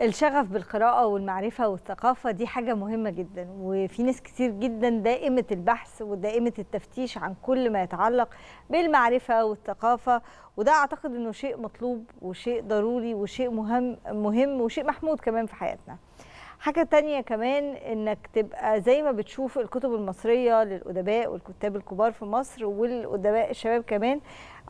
الشغف بالقراءة والمعرفة والثقافة دي حاجة مهمة جدا وفي ناس كتير جدا دائمة البحث ودائمة التفتيش عن كل ما يتعلق بالمعرفة والثقافة وده أعتقد أنه شيء مطلوب وشيء ضروري وشيء مهم, مهم وشيء محمود كمان في حياتنا حاجة تانية كمان انك تبقى زي ما بتشوف الكتب المصرية للأدباء والكتاب الكبار في مصر والأدباء الشباب كمان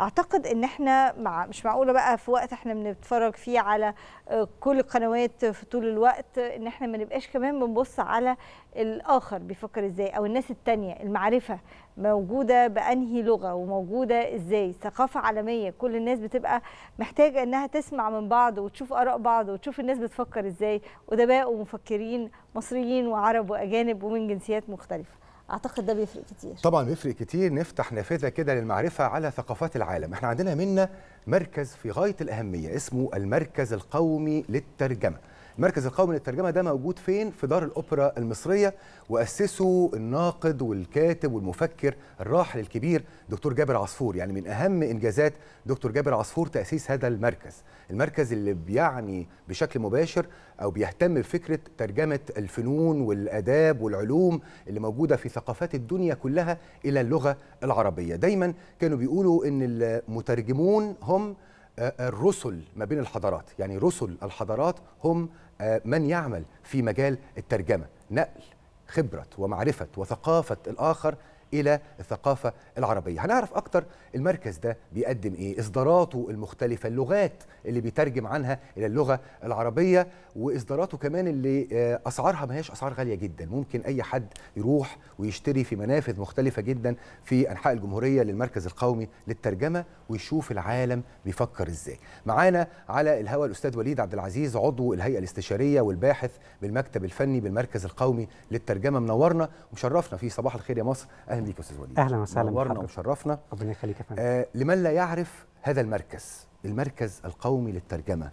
اعتقد ان احنا مع مش معقوله بقى في وقت احنا بنتفرج فيه على آه، كل القنوات في طول الوقت ان احنا ما نبقاش كمان بنبص على الاخر بيفكر ازاي او الناس التانية المعرفه موجوده بانهي لغه وموجوده ازاي ثقافه عالميه كل الناس بتبقى محتاجه انها تسمع من بعض وتشوف اراء بعض وتشوف الناس بتفكر ازاي ادباء ومفكرين مصريين وعرب واجانب ومن جنسيات مختلفه اعتقد ده بيفرق كتير طبعا بيفرق كتير نفتح نافذه كده للمعرفه على ثقافات العالم احنا عندنا منا مركز في غايه الاهميه اسمه المركز القومي للترجمه المركز القومي للترجمه ده موجود فين في دار الاوبرا المصريه واسسه الناقد والكاتب والمفكر الراحل الكبير دكتور جابر عصفور يعني من اهم انجازات دكتور جابر عصفور تاسيس هذا المركز المركز اللي بيعني بشكل مباشر او بيهتم بفكره ترجمه الفنون والاداب والعلوم اللي موجوده في ثقافات الدنيا كلها الى اللغه العربيه دايما كانوا بيقولوا ان المترجمون هم آه، آه، الرسل ما بين الحضارات يعني رسل الحضارات هم آه، من يعمل في مجال الترجمة نقل خبرة ومعرفة وثقافة الآخر الى الثقافه العربيه هنعرف اكتر المركز ده بيقدم ايه اصداراته المختلفه اللغات اللي بيترجم عنها الى اللغه العربيه واصداراته كمان اللي آه، اسعارها ما هيش اسعار غاليه جدا ممكن اي حد يروح ويشتري في منافذ مختلفه جدا في انحاء الجمهوريه للمركز القومي للترجمه ويشوف العالم بيفكر ازاي معانا على الهواء الاستاذ وليد عبد العزيز عضو الهيئه الاستشاريه والباحث بالمكتب الفني بالمركز القومي للترجمه منورنا ومشرفنا في صباح الخير يا مصر اهلا اهلا بيك يا استاذ وليد اهلا وسهلا نورنا وشرفنا ربنا يخليك يا فندم آه لمن لا يعرف هذا المركز المركز القومي للترجمه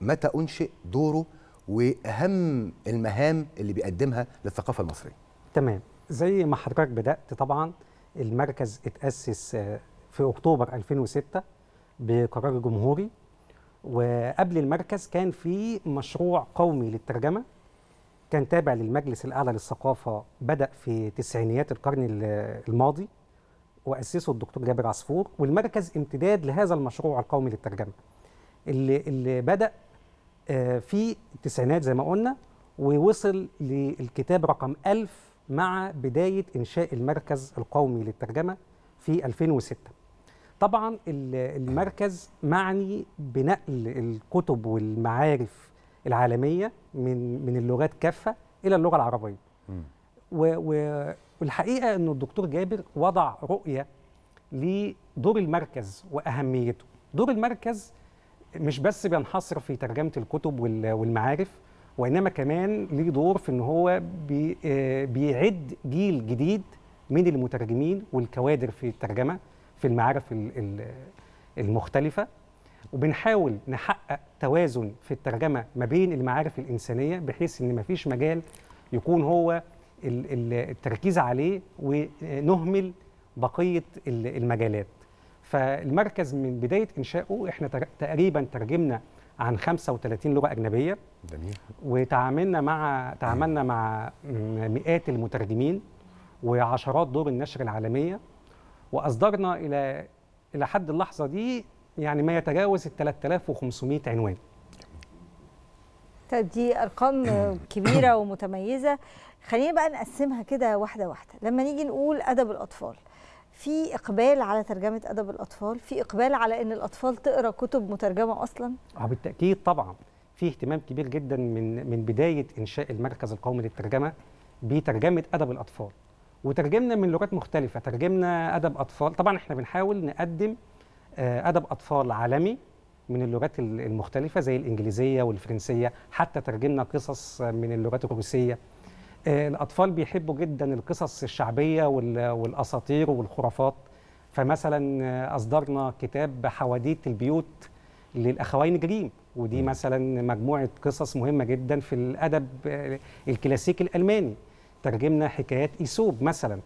متى انشئ دوره واهم المهام اللي بيقدمها للثقافه المصريه تمام زي ما حضرتك بدات طبعا المركز اتاسس آه، في اكتوبر 2006 بقرار جمهوري وقبل المركز كان في مشروع قومي للترجمه كان تابع للمجلس الأعلى للثقافة بدأ في تسعينيات القرن الماضي وأسسه الدكتور جابر عصفور والمركز امتداد لهذا المشروع القومي للترجمة اللي, اللي بدأ آه، في التسعينات زي ما قلنا ووصل للكتاب رقم 1000 مع بداية إنشاء المركز القومي للترجمة في 2006 طبعا المركز معني بنقل الكتب والمعارف العالميه من من اللغات كافه الى اللغه العربيه والحقيقه ان الدكتور جابر وضع رؤيه لدور المركز واهميته دور المركز مش بس بينحصر في ترجمه الكتب والمعارف وانما كمان ليه دور في ان هو آه، بيعد جيل جديد من المترجمين والكوادر في الترجمه في المعارف المختلفه وبنحاول نحقق توازن في الترجمه ما بين المعارف الانسانيه بحيث ان ما فيش مجال يكون هو التركيز عليه ونهمل بقيه المجالات فالمركز من بدايه انشائه احنا تقريبا ترجمنا عن 35 لغه اجنبيه جميل وتعاملنا مع تعاملنا مع مئات المترجمين وعشرات دور النشر العالميه واصدرنا الى الى حد اللحظه دي يعني ما يتجاوز ال 3500 عنوان طيب دي ارقام كبيره ومتميزه خلينا بقى نقسمها كده واحده واحده لما نيجي نقول ادب الاطفال في اقبال على ترجمه ادب الاطفال في اقبال على ان الاطفال تقرا كتب مترجمه اصلا اه بالتاكيد طبعا في اهتمام كبير جدا من من بدايه انشاء المركز القومي للترجمه بترجمه ادب الاطفال وترجمنا من لغات مختلفه ترجمنا ادب اطفال طبعا احنا بنحاول نقدم آه، أدب أطفال عالمي من اللغات المختلفة زي الإنجليزية والفرنسية حتى ترجمنا قصص من اللغات الروسية آه، الأطفال بيحبوا جدا القصص الشعبية والأساطير والخرافات فمثلا آه، أصدرنا كتاب حواديت البيوت للأخوين جريم ودي مثلا مجموعة قصص مهمة جدا في الأدب الكلاسيكي الألماني ترجمنا حكايات ايسوب مثلا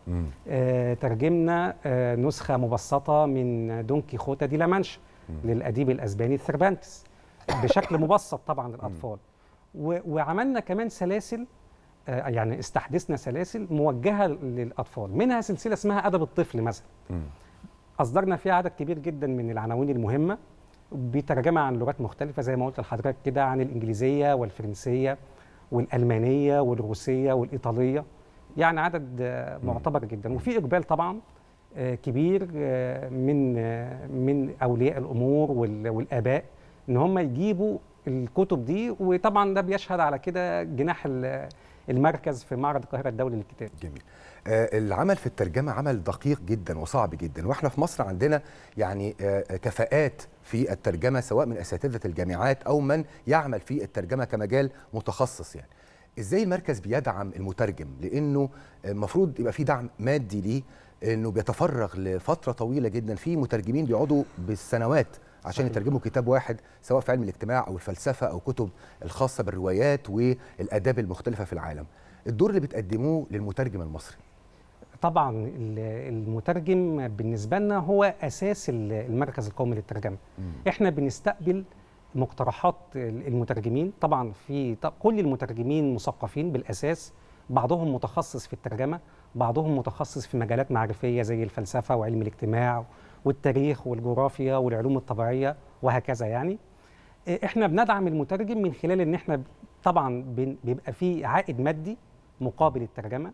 آه ترجمنا آه نسخه مبسطه من دون كيخوتا دي لامانش للاديب الاسباني ثربانتس بشكل مبسط طبعا للاطفال وعملنا كمان سلاسل آه يعني استحدثنا سلاسل موجهه للاطفال منها سلسله اسمها ادب الطفل مثلا اصدرنا فيها عدد كبير جدا من العناوين المهمه بترجمه عن لغات مختلفه زي ما قلت لحضرتك كده عن الانجليزيه والفرنسيه والالمانيه والروسيه والايطاليه يعني عدد آه، معتبر جدا وفي اقبال طبعا آه، كبير آه، من من اولياء الامور والاباء ان هم يجيبوا الكتب دي وطبعا ده بيشهد على كده جناح المركز في معرض القاهره الدولي للكتاب. جميل. آه، العمل في الترجمه عمل دقيق جدا وصعب جدا واحنا في مصر عندنا يعني آه، آه، كفاءات في الترجمه سواء من اساتذه الجامعات او من يعمل في الترجمه كمجال متخصص يعني. ازاي المركز بيدعم المترجم لانه المفروض يبقى في دعم مادي ليه انه بيتفرغ لفتره طويله جدا في مترجمين بيقعدوا بالسنوات عشان يترجموا كتاب واحد سواء في علم الاجتماع او الفلسفه او كتب الخاصه بالروايات والاداب المختلفه في العالم الدور اللي بتقدموه للمترجم المصري طبعا المترجم بالنسبه لنا هو اساس المركز القومي للترجمه احنا بنستقبل مقترحات المترجمين طبعا في كل المترجمين مثقفين بالاساس بعضهم متخصص في الترجمه بعضهم متخصص في مجالات معرفيه زي الفلسفه وعلم الاجتماع والتاريخ والجغرافيا والعلوم الطبيعيه وهكذا يعني إيه، احنا بندعم المترجم من خلال ان احنا طبعا بيبقى في عائد مادي مقابل الترجمه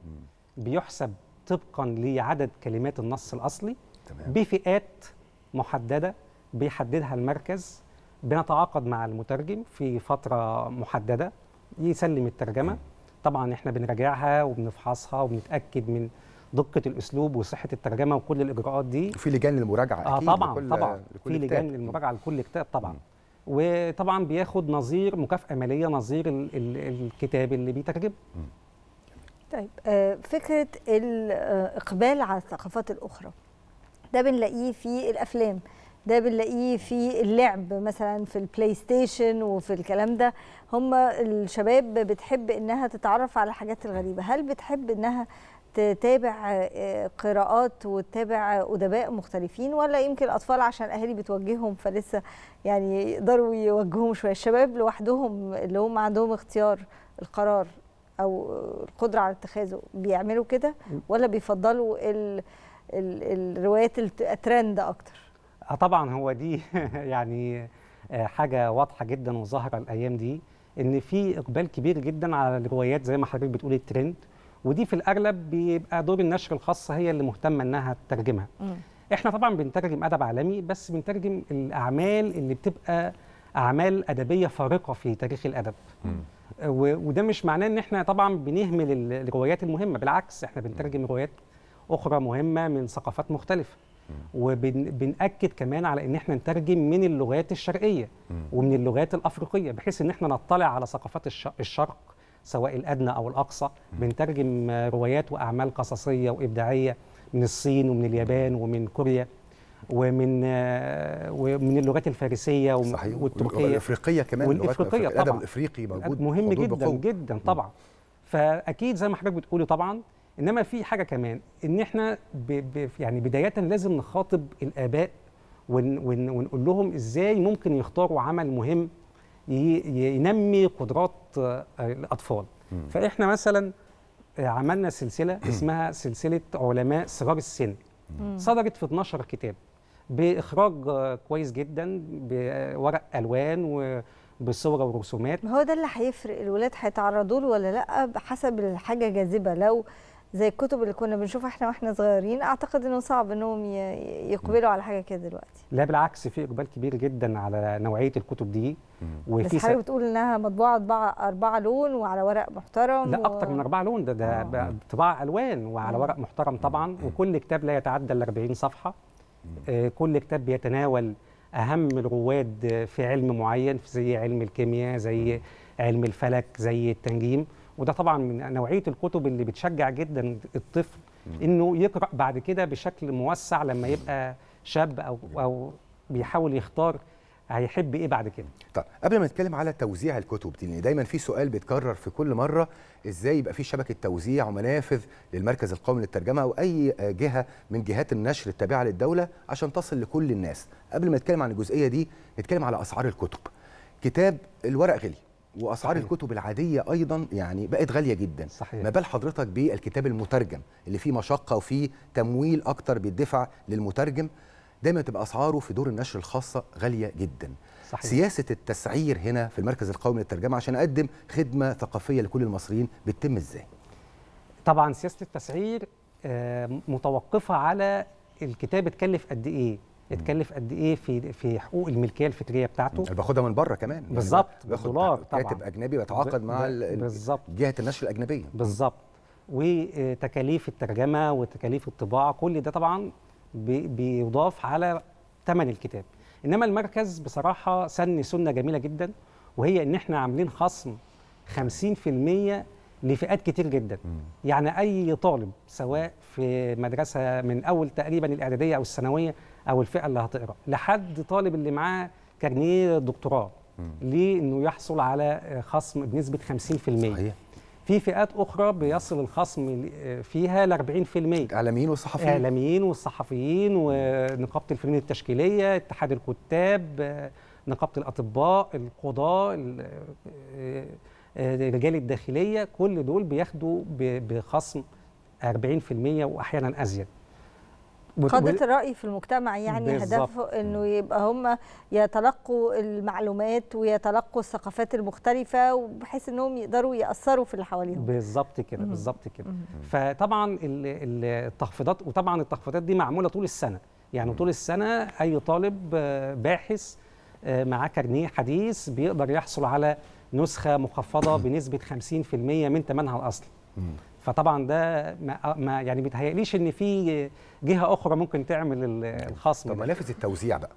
بيحسب طبقا لعدد كلمات النص الاصلي تمام. بفئات محدده بيحددها المركز بنتعاقد مع المترجم في فتره محدده يسلم الترجمه طبعا احنا بنراجعها وبنفحصها وبنتاكد من دقه الاسلوب وصحه الترجمه وكل الاجراءات دي وفي لجان للمراجعه اه طبعا لكل طبعا آه، في لجان للمراجعه لكل كتاب طبعا م. وطبعا بياخد نظير مكافاه ماليه نظير ال ال الكتاب اللي بيترجمه طيب آه، فكره الاقبال على الثقافات الاخرى ده بنلاقيه في الافلام ده بنلاقيه في اللعب مثلا في البلاي ستيشن وفي الكلام ده هم الشباب بتحب انها تتعرف على الحاجات الغريبه هل بتحب انها تتابع آه، قراءات وتتابع ادباء مختلفين ولا يمكن الاطفال عشان اهالي بتوجههم فلسه يعني يقدروا يوجهوهم شويه الشباب لوحدهم اللي هم عندهم اختيار القرار او القدره على اتخاذه بيعملوا كده ولا بيفضلوا ال ال الروايات الترند اكتر آه، طبعا هو دي يعني آه، حاجه واضحه جدا وظاهره الايام دي ان في اقبال كبير جدا على الروايات زي ما حضرتك بتقول الترند ودي في الاغلب بيبقى دور النشر الخاصه هي اللي مهتمه انها تترجمها احنا طبعا بنترجم ادب عالمي بس بنترجم الاعمال اللي بتبقى اعمال ادبيه فارقه في تاريخ الادب وده مش معناه ان احنا طبعا بنهمل الروايات المهمه بالعكس احنا بنترجم روايات اخرى مهمه من ثقافات مختلفه وبنأكد كمان على ان احنا نترجم من اللغات الشرقيه ومن اللغات الافريقيه بحيث ان احنا نطلع على ثقافات الشرق سواء الادنى او الاقصى بنترجم روايات واعمال قصصيه وابداعيه من الصين ومن اليابان ومن كوريا ومن ومن اللغات الفارسيه صحيح. والتركيه والافريقيه كمان والافريقيه طبعا الادب الافريقي موجود مهم جدا بقوة. جدا طبعا فاكيد زي ما حضرتك بتقولي طبعا انما في حاجه كمان ان احنا ب ب يعني بدايه لازم نخاطب الاباء ونقول لهم ازاي ممكن يختاروا عمل مهم ينمي قدرات آه، الاطفال فاحنا مثلا آه، عملنا سلسله اسمها سلسله علماء صغار السن صدرت في 12 كتاب باخراج آه، كويس جدا بورق الوان و بصوره ورسومات هو ده اللي هيفرق الولاد هيتعرضوا له ولا لا حسب الحاجه جاذبه لو زي الكتب اللي كنا بنشوفها احنا واحنا صغيرين اعتقد انه صعب انهم يقبلوا على حاجه كده دلوقتي لا بالعكس في اقبال كبير جدا على نوعيه الكتب دي وفي بس حضرتك بتقول انها مطبوعه اربعه لون وعلى ورق محترم لا و... اكتر من اربعه لون ده ده آه. طباعه الوان وعلى آه. ورق محترم طبعا وكل كتاب لا يتعدى ال 40 صفحه آه، كل كتاب بيتناول اهم الرواد في علم معين زي علم الكيمياء زي علم الفلك زي التنجيم وده طبعا من نوعيه الكتب اللي بتشجع جدا الطفل انه يقرا بعد كده بشكل موسع لما يبقى شاب او او بيحاول يختار هيحب ايه بعد كده طب قبل ما نتكلم على توزيع الكتب دي لان يعني دايما في سؤال بيتكرر في كل مره ازاي يبقى في شبكه توزيع ومنافذ للمركز القومي للترجمه او اي جهه من جهات النشر التابعه للدوله عشان تصل لكل الناس قبل ما نتكلم عن الجزئيه دي نتكلم على اسعار الكتب كتاب الورق غلي واسعار صحيح. الكتب العاديه ايضا يعني بقت غاليه جدا صحيح. ما بال حضرتك بالكتاب المترجم اللي فيه مشقه وفيه تمويل اكتر بيدفع للمترجم دايما تبقى اسعاره في دور النشر الخاصه غاليه جدا صحيح. سياسه التسعير هنا في المركز القومي للترجمه عشان اقدم خدمه ثقافيه لكل المصريين بتتم ازاي طبعا سياسه التسعير آه، متوقفه على الكتاب اتكلف قد ايه اتكلف قد ايه في في حقوق الملكيه الفكريه بتاعته اللي يعني باخدها من بره كمان يعني بالظبط يعني طبعا كاتب اجنبي بيتعاقد مع بالظبط جهه النشر الاجنبيه بالظبط وتكاليف الترجمه وتكاليف الطباعه كل ده طبعا بيضاف على ثمن الكتاب انما المركز بصراحه سن سنه جميله جدا وهي ان احنا عاملين خصم 50% لفئات كتير جدا يعني اي طالب سواء في مدرسه من اول تقريبا الاعداديه او الثانويه او الفئه اللي هتقرا لحد طالب اللي معاه كارنيه دكتوراه ليه انه يحصل على خصم بنسبه 50% صحيح في فئات اخرى بيصل الخصم فيها ل 40% اعلاميين وصحفيين اعلاميين والصحفيين ونقابه الفنون التشكيليه اتحاد الكتاب نقابه الاطباء القضاه رجال الداخليه كل دول بياخدوا بخصم 40% واحيانا ازيد قادة الرأي في المجتمع يعني هدفه أنه يبقى هم يتلقوا المعلومات ويتلقوا الثقافات المختلفة وبحيث أنهم يقدروا يأثروا في اللي حواليهم بالظبط كده بالظبط كده فطبعا التخفيضات وطبعا التخفيضات دي معمولة طول السنة يعني طول السنة أي طالب باحث آه، معاه كارنيه حديث بيقدر يحصل على نسخة مخفضة بنسبة 50% من ثمنها الأصلي فطبعا ده ما يعني بيتهيأليش ان في جهه اخرى ممكن تعمل الخصم طب منافس التوزيع بقى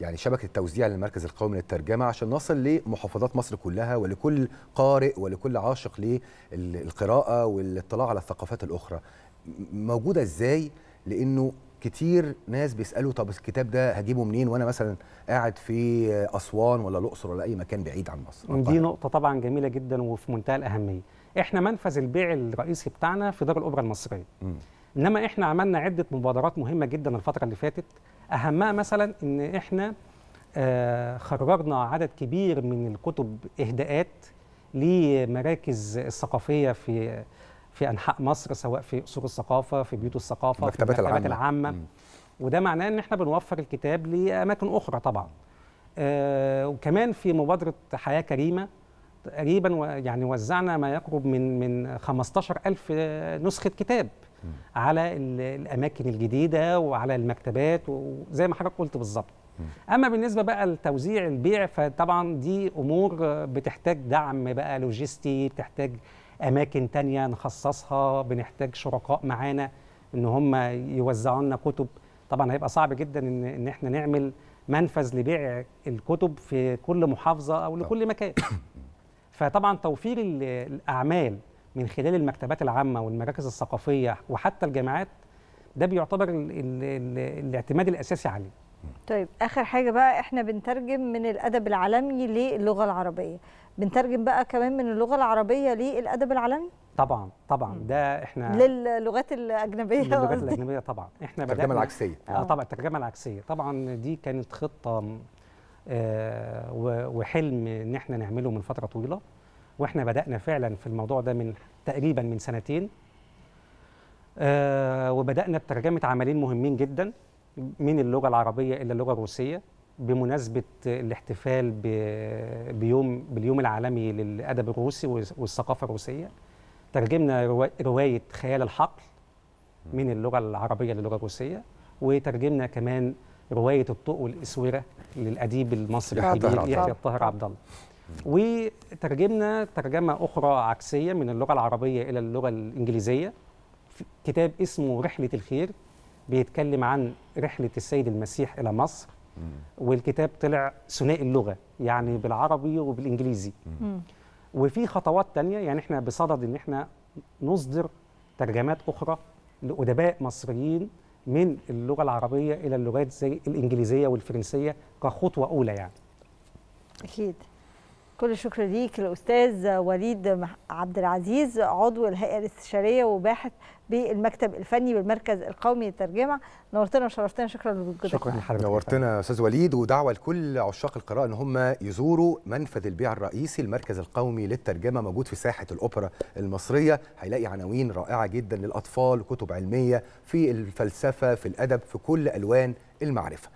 يعني شبكه التوزيع للمركز القومي للترجمه عشان نصل لمحافظات مصر كلها ولكل قارئ ولكل عاشق للقراءه والاطلاع على الثقافات الاخرى موجوده ازاي لانه كتير ناس بيسالوا طب الكتاب ده هجيبه منين وانا مثلا قاعد في اسوان ولا الاقصر ولا اي مكان بعيد عن مصر دي نقطه طبعا جميله جدا وفي منتهى الاهميه احنا منفذ البيع الرئيسي بتاعنا في دار الاوبرا المصريه م. انما احنا عملنا عده مبادرات مهمه جدا الفتره اللي فاتت اهمها مثلا ان احنا آه خرجنا عدد كبير من الكتب اهداءات لمراكز الثقافيه في في انحاء مصر سواء في قصور الثقافه في بيوت الثقافه المكتبات في المكتبات العامه, العامة. وده معناه ان احنا بنوفر الكتاب لاماكن اخرى طبعا آه وكمان في مبادره حياه كريمه تقريبا يعني وزعنا ما يقرب من من 15000 نسخه كتاب على الاماكن الجديده وعلى المكتبات وزي ما حضرتك قلت بالظبط اما بالنسبه بقى لتوزيع البيع فطبعا دي امور بتحتاج دعم بقى لوجستي بتحتاج اماكن تانية نخصصها بنحتاج شركاء معانا ان هم يوزعوا لنا كتب طبعا هيبقى صعب جدا ان ان احنا نعمل منفذ لبيع الكتب في كل محافظه او لكل مكان فطبعا توفير الاعمال من خلال المكتبات العامه والمراكز الثقافيه وحتى الجامعات ده بيعتبر الـ الـ الاعتماد الاساسي عليه طيب اخر حاجه بقى احنا بنترجم من الادب العالمي للغه العربيه بنترجم بقى كمان من اللغه العربيه للادب العالمي طبعا طبعا ده احنا للغات الاجنبيه للغات الاجنبيه طبعا احنا الترجمه العكسيه اه طبعا الترجمه العكسيه طبعا دي كانت خطه آه، وحلم ان احنا نعمله من فتره طويله واحنا بدانا فعلا في الموضوع ده من تقريبا من سنتين آه، وبدانا بترجمه عملين مهمين جدا من اللغه العربيه الى اللغه الروسيه بمناسبه الاحتفال بيوم باليوم العالمي للادب الروسي والثقافه الروسيه ترجمنا روايه خيال الحقل من اللغه العربيه للغه الروسيه وترجمنا كمان روايه الطوق والاسوره للاديب المصري الكبير يحيى الطاهر عبد الله وترجمنا ترجمه اخرى عكسيه من اللغه العربيه الى اللغه الانجليزيه كتاب اسمه رحله الخير بيتكلم عن رحله السيد المسيح الى مصر والكتاب طلع ثنائي اللغه يعني بالعربي وبالانجليزي وفي خطوات تانية يعني احنا بصدد ان احنا نصدر ترجمات اخرى لادباء مصريين من اللغه العربيه الى اللغات زي الانجليزيه والفرنسيه كخطوه اولى يعني اكيد كل الشكر ليك الاستاذ وليد عبد العزيز عضو الهيئه الاستشاريه وباحث بالمكتب الفني بالمركز القومي للترجمه نورتنا وشرفتنا شكرا لوجودك شكرا لحضرتك نورتنا يا استاذ وليد ودعوه لكل عشاق القراءه ان هم يزوروا منفذ البيع الرئيسي المركز القومي للترجمه موجود في ساحه الاوبرا المصريه هيلاقي عناوين رائعه جدا للاطفال وكتب علميه في الفلسفه في الادب في كل الوان المعرفه